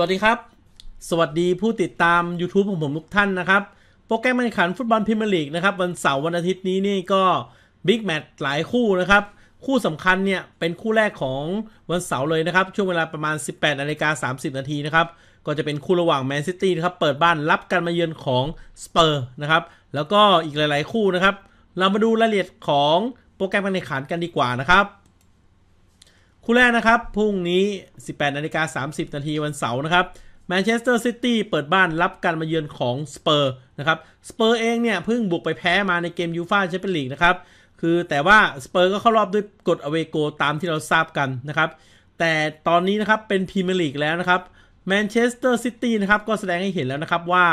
วัสดีครับ สวัสดีผู้ติดตาม YouTube ของผมทุกท่านนะครับ โปรแกรมการแข่งขันฟุตบอลพรีเมียร์ลีกนะครับ วันเสาร์วันอาทิตย์นี้นี่ก็บิ๊กแมตช์หลายคู่นะครับ คู่สำคัญเนี่ย เป็นคู่แรกของวันเสาร์เลยนะครับ ช่วงเวลาประมาณ 18นาฬิกา30นาทีนะครับก็จะเป็นคู่ระหว่างแมนซิตี้นะครับ เปิดบ้านรับการมาเยือนของสเปอร์นะครับ แล้วก็อีกหลายๆคู่นะครับ เรามาดูรายละเอียดของโปรแกรมการแข่งขันกันดีกว่านะครับคู่แรกนะครับ พรุ่งนี้ 18นาฬิกา30นาทีวันเสาร์นะครับแมนเชสเตอร์ซิตี้เปิดบ้านรับการมาเยือนของสเปอร์นะครับสเปอร์เองเนี่ยเพิ่งบุกไปแพ้มาในเกมยูฟ่าแชมเปี้ยนลีกนะครับ คือแต่ว่าสเปอร์ก็เข้ารอบด้วยกฎอเวโกตามที่เราทราบกันนะครับ แต่ตอนนี้นะครับ เป็นพรีเมียร์ลีกแล้วนะครับแมนเชสเตอร์ซิตี้นะครับก็แสดงให้เห็นแล้วนะครับว่า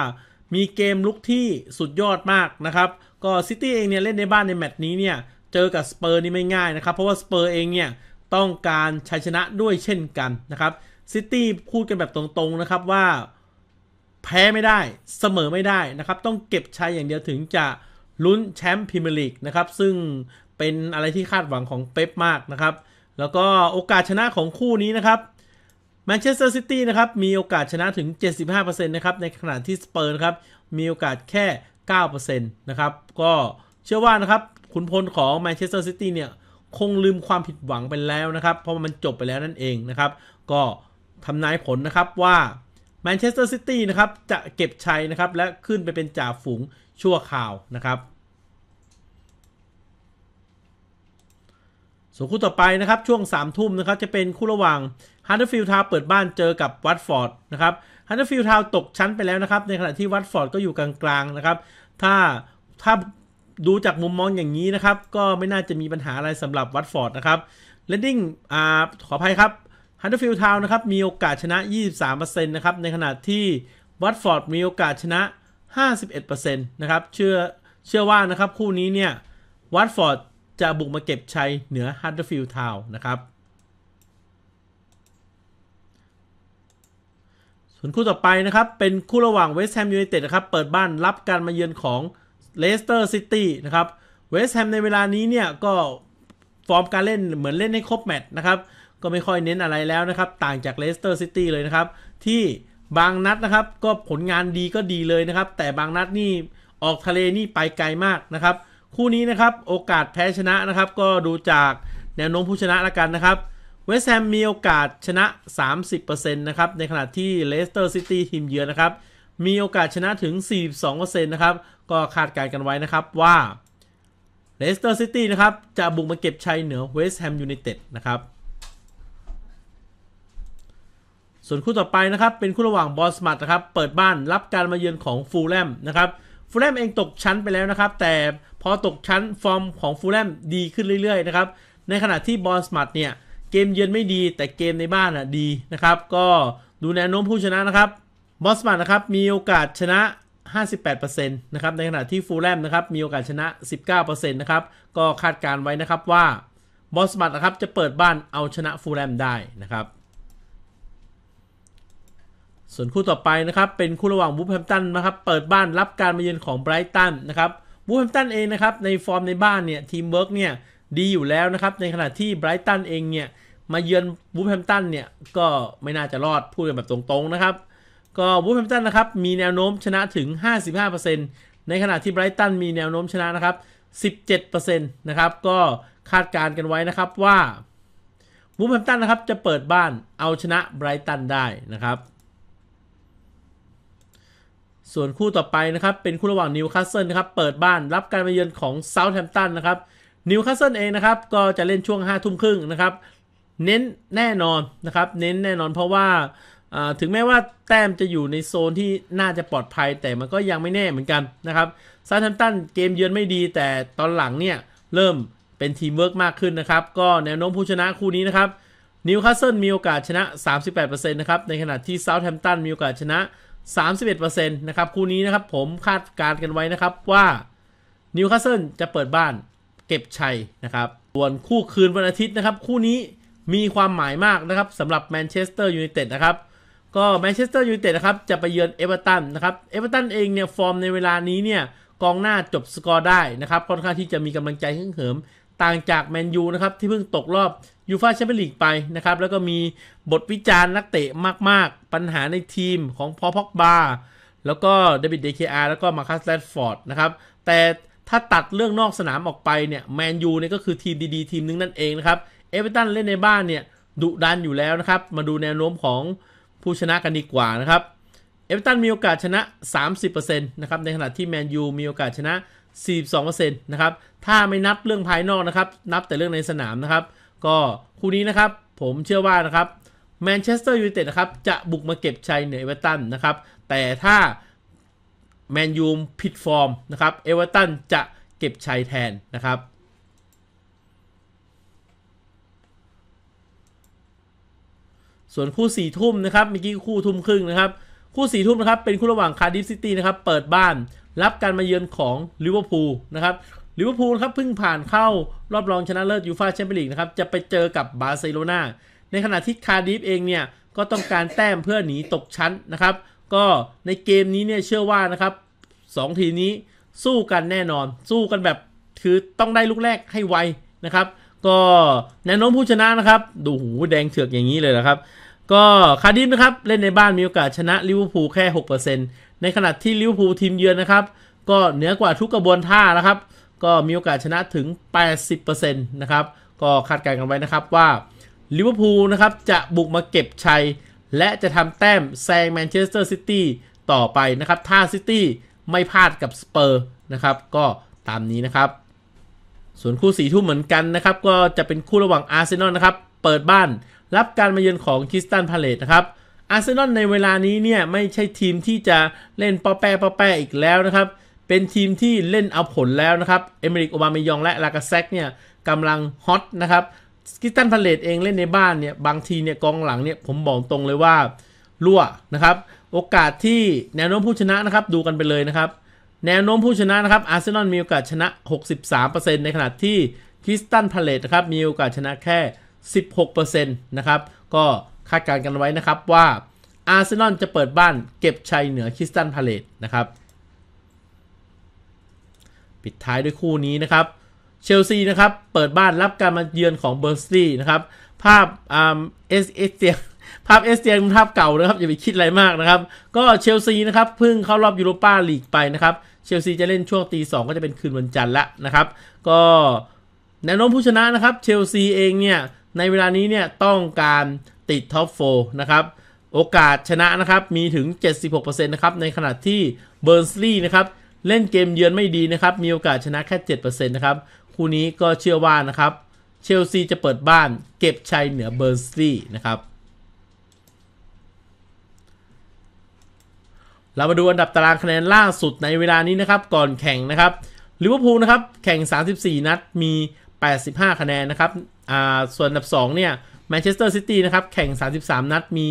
มีเกมลุกที่สุดยอดมากนะครับก็ซิตี้เองเนี่ยเล่นในบ้านในแมตช์นี้เนี่ยเจอกับสเปอร์นี่ไม่ง่ายนะครับเพราะว่าสเปอร์เองเนี่ยต้องการชัยชนะด้วยเช่นกันนะครับซิตี้พูดกันแบบตรง ๆ นะครับว่า แพ้ไม่ได้เสมอไม่ได้นะครับ ต้องเก็บชัยอย่างเดียวถึงจะลุ้นแชมป์พรีเมียร์ลีกนะครับ ซึ่งเป็นอะไรที่คาดหวังของเป๊ปมากนะครับ แล้วก็โอกาสชนะของคู่นี้นะครับแมนเชสเตอร์ซิตี้นะครับ มีโอกาสชนะถึง 75%นะครับ ในขณะที่สเปอร์นะครับ มีโอกาสแค่ 9%นะครับก็เชื่อว่านะครับขุนพลของแมนเชสเตอร์ซิตี้เนี่ยคงลืมความผิดหวังไปแล้วนะครับเพราะมันจบไปแล้วนั่นเองนะครับ ก็ทำนายผลนะครับว่าแมนเชสเตอร์ซิตี้นะครับจะเก็บชัยนะครับ และขึ้นไปเป็นจ่าฝูงชั่วคราวนะครับส่วนคู่ต่อไปนะครับช่วง3ามทุ่มนะครับจะเป็นคู่ระหว่างฮันเดอร์ฟิลด์ทาวเปิดบ้านเจอกับวัตฟอร์ดนะครับฮันเดอร์ฟิลด์ทาวตกชั้นไปแล้วนะครับ ในขณะที่วัตฟอร์ดก็อยู่กลางๆนะครับ ถ้าถ้าดูจากมุมมองอย่างนี้นะครับก็ไม่น่าจะมีปัญหาอะไรสำหรับวัตฟอร์ดนะครับเลดดิ้งอ่าขออภัยครับฮันเดอร์ฟิลด์ทาวน์นะครับมีโอกาสชนะ 23%นะครับในขณะที่วัตฟอร์ดมีโอกาสชนะ 51%นะครับเชื่อเชื่อว่านะครับคู่นี้เนี่ยวัตฟอร์ดจะบุกมาเก็บชัยเหนือฮัตเดอร์ฟิลด์ทาวน์นะครับส่วนคู่ต่อไปนะครับเป็นคู่ระหว่างเวสต์แฮมยูไนเต็ดนะครับ เปิดบ้านรับการมาเยือนของเลสเตอร์ซิตี้นะครับเวสแฮมในเวลานี้เนี่ยก็ฟอร์มการเล่นเหมือนเล่นให้ครบแมตช์นะครับก็ไม่ค่อยเน้นอะไรแล้วนะครับต่างจากเลสเตอร์ซิตี้เลยนะครับที่บางนัดนะครับก็ผลงานดีก็ดีเลยนะครับ แต่บางนัดนี่ออกทะเลนี่ไปไกลมากนะครับคู่นี้นะครับโอกาสแพ้ชนะนะครับก็ ดูจากแนวโน้มผู้ชนะละกันนะครับเวสแฮมมีโอกาสชนะ 30%นะครับในขณะที่เลสเตอร์ซิตี้ทีมเยือนนะครับมีโอกาสชนะถึง 42%นะครับ ก็คาดการณ์กันไว้นะครับว่าเลสเตอร์ซิตี้นะครับ จะบุกมาเก็บชัยเหนือเวสต์แฮมยูไนเต็ดนะครับ ส่วนคู่ต่อไปนะครับเป็นคู่ระหว่างบอสมัตนะครับ เปิดบ้านรับการมาเยือนของฟูลแลมนะครับฟูลแลมเองตกชั้นไปแล้วนะครับ แต่พอตกชั้นฟอร์มของฟูลแลมดีขึ้นเรื่อยๆนะครับ ในขณะที่บอสมัตเนี่ยเกมเยือนไม่ดีแต่เกมในบ้านอ่ะดีนะครับ ก็ดูแนวโน้มผู้ชนะนะครับบอสมันนะครับมีโอกาสชนะ 58%นะครับในขณะที่ฟูลแลมนะครับมีโอกาสชนะ 19%นะครับก็คาดการไว้นะครับว่าบอสมันนะครับจะเปิดบ้านเอาชนะฟูลแลมได้นะครับ ส่วนคู่ต่อไปนะครับเป็นคู่ระหว่างวูฟแฮมตันนะครับเปิดบ้านรับการมาเยือนของไบรตันนะครับวูฟแฮมตันเองนะครับในฟอร์มในบ้านเนี่ยทีมเวิร์กเนี่ยดีอยู่แล้วนะครับในขณะที่ไบรตันเองเนี่ยมาเยือนวูฟแฮมตันเนี่ยก็ไม่น่าจะรอด พูดกันแบบตรงๆนะครับก็วูแฮมตันนะครับมีแนวโน้มชนะถึง 55%ในขณะที่ไบรตันมีแนวโน้มชนะนะครับ17%นะครับก็คาดการณ์กันไว้นะครับว่า วูแฮมตันนะครับจะเปิดบ้านเอาชนะไบรตันได้นะครับส่วนคู่ต่อไปนะครับเป็นคู่ระหว่างนิวคาสเซิลนะครับเปิดบ้านรับการมาเยือนของเซาท์แฮมตันนะครับนิวคาสเซิลเองนะครับก็จะเล่นช่วง5ทุ่มครึ่งนะครับ เน้นแน่นอนนะครับ เน้นแน่นอนเพราะว่าถึงแม้ว่าแต้มจะอยู่ในโซนที่น่าจะปลอดภัย แต่มันก็ยังไม่แน่เหมือนกันนะครับซาทัมตันเกมเยือนไม่ดีแต่ตอนหลังเนี่ย เริ่มเป็นทีมเวิร์กมากขึ้นนะครับ ก็แนวโน้มผู้ชนะคู่นี้นะครับนิวคาสเซิลมีโอกาสชนะ 38%นะครับในขณะที่ซาทัแมตันมีโอกาสชนะ 31%นะครับ คู่นี้นะครับผมคาดการณ์กันไว้นะครับว่านิวคาสเซิลจะเปิดบ้านเก็บชัยนะครับส่วนคู่คืนวันอาทิตย์นะครับคู่นี้มีความหมายมากนะครับสำหรับแมนเชสเตอร์ยูไนเต็ดนะครับก็แมนเชสเตอร์ยูไนเต็ดนะครับ จะไปเยือนเอเวอร์ตันนะครับเอเวอร์ตันเอง เนี่ย ฟอร์มในเวลานี้เนี่ย กองหน้าจบสกอร์ได้นะครับ ค่อนข้างที่จะมีกำลังใจขึ้นเหิม ต่างจากแมนยูนะครับ ที่เพิ่งตกรอบยูฟาแชมเปี้ยนลีกไปนะครับ แล้วก็มีบทวิจารณ์นักเตะมาก ๆ ปัญหาในทีมของพอพ็อกบา แล้วก็เดวิดเดคอาร์แล้วก็มาคัสแลดฟอร์ดนะครับ แต่ถ้าตัดเรื่องนอกสนามออกไปเนี่ยแมนยูเนี่ยก็คือทีมดีๆทีมนึงนั่นเองนะครับเอเวอเรตันเล่นในบ้านเนี่ยดุดันอยู่แล้วนะครับมาดูแนวโน้มของผู้ชนะกันดีกว่านะครับ เอเวอรตันมีโอกาสชนะ30%นะครับ ในขณะที่แมนยูมีโอกาสชนะ42%นะครับ ถ้าไม่นับเรื่องภายนอกนะครับ นับแต่เรื่องในสนามนะครับ ก็คู่นี้นะครับ ผมเชื่อว่านะครับแมนเชสเตอร์ ยูไนเต็ดนะครับ จะบุกมาเก็บชัยเหนือเอเวอรตันนะครับ แต่ถ้าแมนยูผิดฟอร์มนะครับ เอเวอรตันจะเก็บชัยแทนนะครับส่วนคู่สี่ทุ่มนะครับเมื่อกี้คู่ทุ่มครึ่งนะครับ คู่สี่ทุ่มนะครับ เป็นคู่ระหว่างคาร์ดิฟซิตี้นะครับ เปิดบ้านรับการมาเยือนของลิเวอร์พูลนะครับลิเวอร์พูลครับเพิ่งผ่านเข้า รอบรองชนะเลิศยูฟ่าแชมเปี้ยนลีกนะครับ จะไปเจอกับบาร์เซโลนาในขณะที่คาร์ดิฟเองเนี่ยก็ต้องการแต้มเพื่อหนีตกชั้นนะครับก็ในเกมนี้เนี่ยเชื่อว่านะครับสองทีนี้สู้กันแน่นอน สู้กันแบบคือต้องได้ลูกแรกให้ไวนะครับ ก็แนวโน้มผู้ชนะนะครับดูหูแดงเถือกอย่างนี้เลยนะครับก็คาร์ดิฟนะครับ เล่นในบ้านมีโอกาสชนะลิเวอร์พูลแค่ 6%ในขณะที่ลิเวอร์พูลทีมเยือนนะครับ ก็เหนือกว่าทุกกระบวนท่านะครับ ก็มีโอกาสชนะถึง 80%นะครับ ก็คาดการณ์กันไว้นะครับว่าลิเวอร์พูลนะครับจะบุกมาเก็บชัย และจะทำแต้มแซงแมนเชสเตอร์ซิตี้ต่อไปนะครับถ้าซิตี้ไม่พลาดกับสเปอร์นะครับก็ตามนี้นะครับ ส่วนคู่สี่ทุ่มเหมือนกันนะครับก็จะเป็นคู่ระหว่างอาร์เซนอลนะครับเปิดบ้านรับการมาเยือนของคิสตันพาเลตนะครับ อาร์เซนอลในเวลานี้เนี่ย ไม่ใช่ทีมที่จะเล่นปอแปะปอแปะอีกแล้วนะครับ เป็นทีมที่เล่นเอาผลแล้วนะครับ เอเมริกโอบามยองและลากาแซกเนี่ยกำลังฮอตนะครับริสตันพาเลตเองเล่นในบ้านเนี่ย บางทีเนี่ย กองหลังเนี่ย ผมบอกตรงเลยว่ารั่วนะครับ โอกาสที่แนวโน้มผู้ชนะนะครับ ดูกันไปเลยนะครับ แนวโน้มผู้ชนะนะครับอาร์เซนอลมีโอกาสชนะ 63%ในขณะที่คิสตันพาเลตนะครับมีโอกาสชนะแค่16%นะครับ ก็คาดการณ์กันไว้นะครับว่าอาร์เซนอลจะเปิดบ้านเก็บชัยเหนือคริสตันพาเลตนะครับ ปิดท้ายด้วยคู่นี้นะครับ เชลซีนะครับเปิดบ้านรับการมาเยือนของเบอร์ซีนะครับภาพอ่าเอสเอสเตียภาพเอสเตียนภาพเก่านะครับอย่าไปคิดอะไรมากนะครับ ก็เชลซีนะครับเพิ่งเข้ารอบยูโรปาลีกไปนะครับเชลซีจะเล่นช่วงตีสองก็จะเป็นคืน วันจันทร์ละนะครับ ก็แนวโน้มผู้ชนะนะครับเชลซีเองเนี่ยในเวลานี้เนี่ย ต้องการติดท็อปโฟนะครับ โอกาสชนะนะครับมีถึง 76%นะครับในขณะที่เบิร์นสลีย์นะครับ เล่นเกมเยือนไม่ดีนะครับ มีโอกาสชนะแค่7%นะครับคู่นี้ก็เชื่อว่านะครับเชลซีจะเปิดบ้าน เก็บชัยเหนือเบิร์นสลีย์นะครับ เรามาดูอันดับตารางคะแนนล่าสุดในเวลานี้นะครับก่อนแข่งนะครับลิเวอร์พูลนะครับแข่ง 34 นัดมี 85 คะแนนนะครับส่วนอันดับ 2 เนี่ยแมนเชสเตอร์ซิตี้นะครับแข่ง 33 นัดมี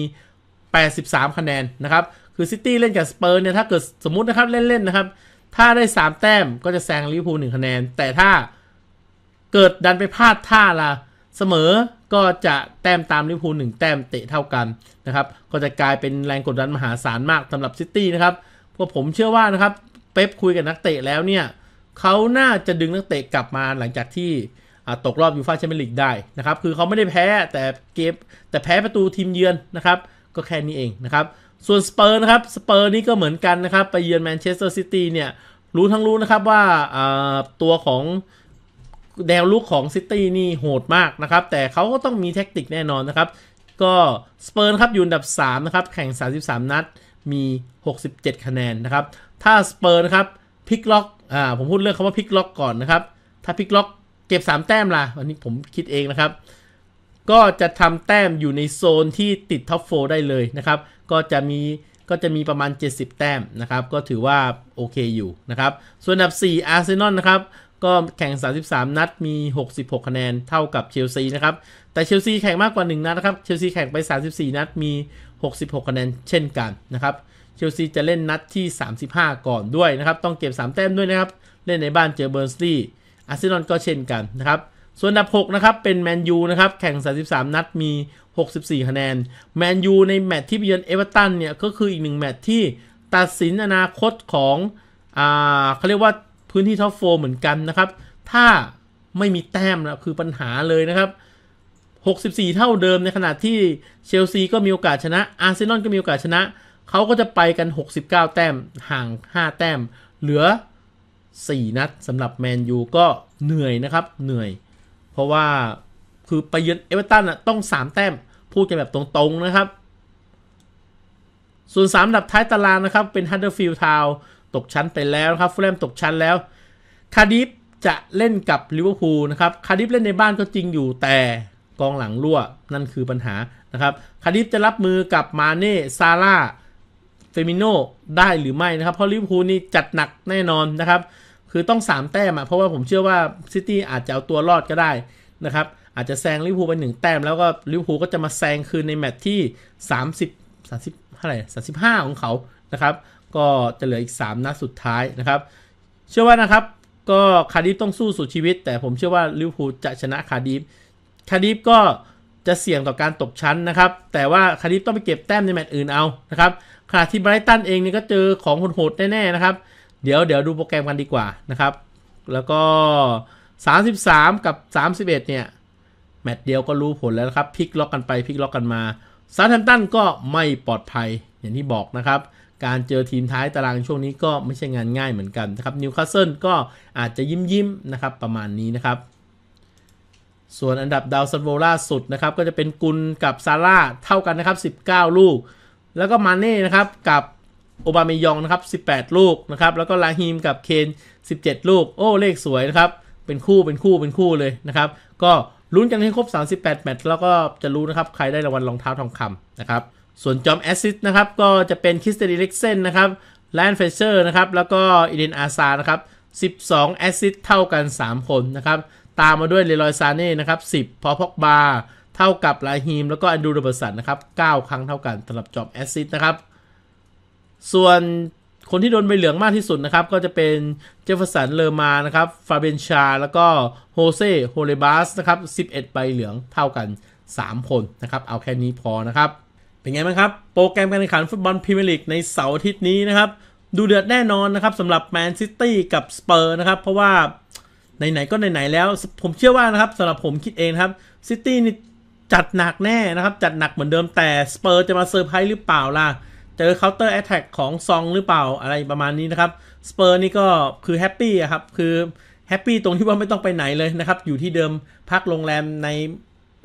83 คะแนน นะครับ คือซิตี้เล่นกับสเปอร์เนี่ย ถ้าเกิดสมมตินะครับเล่นๆนะครับ ถ้าได้ 3 แต้มก็จะแซงลิเวอร์พูล1คะแนน แต่ถ้าเกิดดันไปพลาดท่าละเสมอก็จะแต้มตามลิเวอร์พูล1แต้มเตะเท่ากัน นะครับ ก็จะกลายเป็นแรงกดดันมหาศาลมากสำหรับซิตี้นะครับพวกผมเชื่อว่านะครับเป๊ปคุยกับนักเตะแล้วเนี่ยเขาน่าจะดึงนักเตะกลับมาหลังจากที่ตกรอบยูฟ่าแชมเปี้ยนลีกได้นะครับ คือเขาไม่ได้แพ้แต่เกมแต่แพ้ประตูทีมเยือนนะครับ ก็แค่นี้เองนะครับ ส่วนสเปอร์นะครับ สเปอร์นี่ก็เหมือนกันนะครับ ไปเยือนแมนเชสเตอร์ซิตี้เนี่ยรู้ทั้งรู้นะครับว่าตัวของแนวลุกของซิตี้นี่โหดมากนะครับ แต่เขาก็ต้องมีแท็กติกแน่นอนนะครับ ก็สเปอร์ครับอยู่อันดับ3นะครับ แข่ง 33 นัด มี 67 คะแนนนะครับ ถ้าสเปอร์นะครับพิกล็อกอ่าผมพูดเรื่องคำว่าพิกล็อกก่อนนะครับ ถ้าพิกล็อกเก็บ 3 แต้มล่ะอันนี้ผมคิดเองนะครับ ก็จะทำแต้มอยู่ในโซนที่ติดท็อปโฟได้เลยนะครับก็จะมีก็จะมีประมาณ 70 แต้มนะครับก็ถือว่า โอเคอยู่นะครับส่วนอันดับ4อาร์เซนอลนะครับก็แข่ง 33 นัดมี 66 คะแนนเท่ากับเชลซีนะครับแต่เชลซีแข่งมากกว่า1นัดนะครับเชลซีแข่งไป 34 นัดมี 66 คะแนนเช่นกันนะครับเชลซีจะเล่นนัดที่ 35 ก่อนด้วยนะครับต้องเก็บ3แต้มด้วยนะครับเล่นในบ้านเจอเบอร์นสลีย์อาร์เซนอลก็เช่นกันนะครับ ส่วนอันดับ 6 นะครับ เป็นแมนยูนะครับ แข่ง 33 นัดมี 64 คะแนน แมนยูในแมตช์ที่เยือนเอเวอร์ตันเนี่ย ก็คืออีกหนึ่งแมตช์ที่ตัดสินอนาคตของอ่าเขาเรียกว่าพื้นที่ท็อปโฟเหมือนกันนะครับ ถ้าไม่มีแต้มนะคือปัญหาเลยนะครับ 64 เท่าเดิมในขณะที่เชลซีก็มีโอกาสชนะอาร์เซนอลก็มีโอกาสชนะเขาก็จะไปกัน 69 แต้มห่าง 5 แต้มเหลือ4 นัดสำหรับแมนยูก็เหนื่อยนะครับเหนื่อย เพราะว่าคือไปเยือนเอเวอเรตัน่ะต้อง 3 แต้ม พูดกันแบบตรงๆนะครับส่วน3ดับท้ายตารางนะครับเป็นฮันเดอร์ฟิลด์ทาวตกชั้นไปแล้วครับฟูลแลมตกชั้นแล้ว คาดิฟจะเล่นกับลิเวอร์พูลนะครับ คาดิฟเล่นในบ้านก็จริงอยู่แต่กองหลังรั่วนั่นคือปัญหานะครับ คาดิฟจะรับมือกับมาเน่ซาร่าเฟมิโนได้หรือไม่นะครับเพราะลิเวอร์พูลนี่จัดหนักแน่นอนนะครับคือต้อง 3 แต้มอะเพราะว่าผมเชื่อว่าซิตี้อาจจะเอาตัวรอดก็ได้นะครับ อาจจะแซงลิเวอร์พูลไปหนึ่งแต้ม แล้วก็ลิเวอร์พูลก็จะมาแซงคืนในแมตช์ที่ 30 30เท่าไหร่35 ของเขานะครับ ก็จะเหลืออีก 3นัดสุดท้ายนะครับ เชื่อว่านะครับก็คาดิฟต้องสู้สุดชีวิต แต่ผมเชื่อว่าลิเวอร์พูลจะชนะคาดิฟคาดิฟก็จะเสี่ยงต่อการตกชั้นนะครับ แต่ว่าคาดิฟต้องไปเก็บแต้มในแมตช์อื่นเอานะครับขณะที่ไบรตันเองนี่ก็เจอของโหดๆแน่ๆนะครับเดี๋ยวเดี๋ยวดูโปรแกรมกันดีกว่านะครับ แล้วก็ 33 กับ 31 เนี่ย แมตช์เดียวก็รู้ผลแล้วครับพลิกล็อกกันไปพลิกล็อกกันมาซาทันตันก็ไม่ปลอดภัยอย่างที่บอกนะครับ การเจอทีมท้ายตารางช่วงนี้ก็ไม่ใช่งานง่ายเหมือนกันนะครับนิวคาสเซิลก็อาจจะยิ้มยิ้มนะครับประมาณนี้นะครับ ส่วนอันดับดาวซันโวล่าสุดนะครับ ก็จะเป็นกุลกับซาร่าเท่ากันนะครับ 19 ลูก แล้วก็มาเน่นะครับกับโอบามยองนะครับ 18 ลูกนะครับ แล้วก็ลาฮีมกับเคน 17 ลูก โอ้ เลขสวยนะครับ เป็นคู่ เป็นคู่ เป็นคู่เลยนะครับ ก็ลุ้นกันให้ครบ 38 แมตช์ แล้วก็จะรู้นะครับ ใครได้รางวัลรองเท้าทองคำนะครับ ส่วนจอมแอซิสนะครับ ก็จะเป็นคริสเตนิเล็กเซนนะครับ แลนเฟเชอร์นะครับ แล้วก็อีเดนอาซานะครับ 12 แอซิสเท่ากัน 3 คนนะครับ ตามมาด้วยเลรอยซาเน่นะครับ 10 พอพอกบาเท่ากับลาฮีมแล้วก็อันดูรเบอร์สันนะครับ 9 ครั้งเท่ากันสำหรับจอมแอซิสนะครับส่วนคนที่โดนใบเหลืองมากที่สุดนะครับ ก็จะเป็นเจฟเฟอร์สันเลอมานะครับฟาเบนชา แล้วก็โฮเซโฮเลบาสนะครับ 11ใบเหลืองเท่ากัน 3 คนนะครับ เอาแค่นี้พอนะครับ เป็นไงบ้างครับ โปรแกรมการแข่งขันฟุตบอลพรีเมียร์ลีกในเสาร์อาทิตย์นี้นะครับ ดูเดือดแน่นอนนะครับสำหรับแมนซิตี้กับสเปอร์นะครับ เพราะว่าไหนๆก็ไหนๆแล้ว ผมเชื่อว่านะครับสำหรับผมคิดเองครับซิตี้นี่จัดหนักแน่นะครับจัดหนักเหมือนเดิม แต่สเปอร์จะมาเซอร์ไพรส์หรือเปล่าล่ะเจอ counter attack ของซองหรือเปล่าอะไรประมาณนี้นะครับสเปอร์นี่ก็คือแฮปปี้ครับ คือแฮปปี้ตรงที่ว่าไม่ต้องไปไหนเลยนะครับ อยู่ที่เดิมพักโรงแรมใน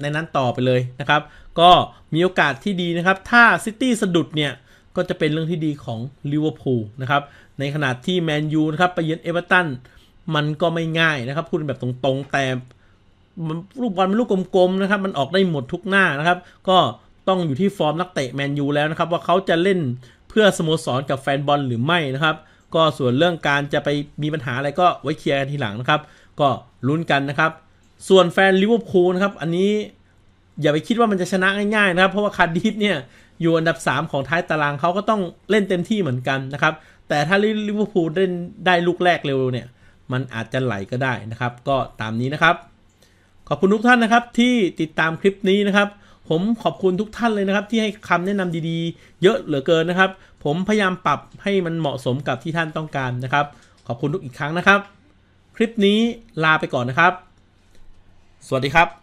ในนั้นต่อไปเลยนะครับ ก็มีโอกาสที่ดีนะครับ ถ้าซิตี้สะดุดเนี่ย ก็จะเป็นเรื่องที่ดีของลิเวอร์พูลนะครับ ในขณะที่แมนยูนะครับไปเยือนเอเวอเรตันมันก็ไม่ง่ายนะครับ พูดแบบตรงๆ แต่ลูกบอลเป็นลูกกลมๆนะครับมันออกได้หมดทุกหน้านะครับ ก็ต้องอยู่ที่ฟอร์มนักเตะแมนยูแล้วนะครับ ว่าเขาจะเล่นเพื่อสโมสรกับแฟนบอลหรือไม่นะครับ ก็ส่วนเรื่องการจะไปมีปัญหาอะไรก็ไว้เคลียร์กันทีหลังนะครับ ก็ลุ้นกันนะครับ ส่วนแฟนลิเวอร์พูลนะครับ อันนี้อย่าไปคิดว่ามันจะชนะง่ายๆนะครับ เพราะว่าคาดิฟเนี่ยอยู่อันดับ 3 ของท้ายตารางเขาก็ต้องเล่นเต็มที่เหมือนกันนะครับ แต่ถ้าลิเวอร์พูลเล่นได้ลูกแรกเร็วเนี่ย มันอาจจะไหลก็ได้นะครับ ก็ตามนี้นะครับ ขอบคุณทุกท่านนะครับที่ติดตามคลิปนี้นะครับผมขอบคุณทุกท่านเลยนะครับ ที่ให้คำแนะนำดีๆเยอะเหลือเกินนะครับ ผมพยายามปรับให้มันเหมาะสมกับที่ท่านต้องการนะครับ ขอบคุณทุกอีกครั้งนะครับ คลิปนี้ลาไปก่อนนะครับ สวัสดีครับ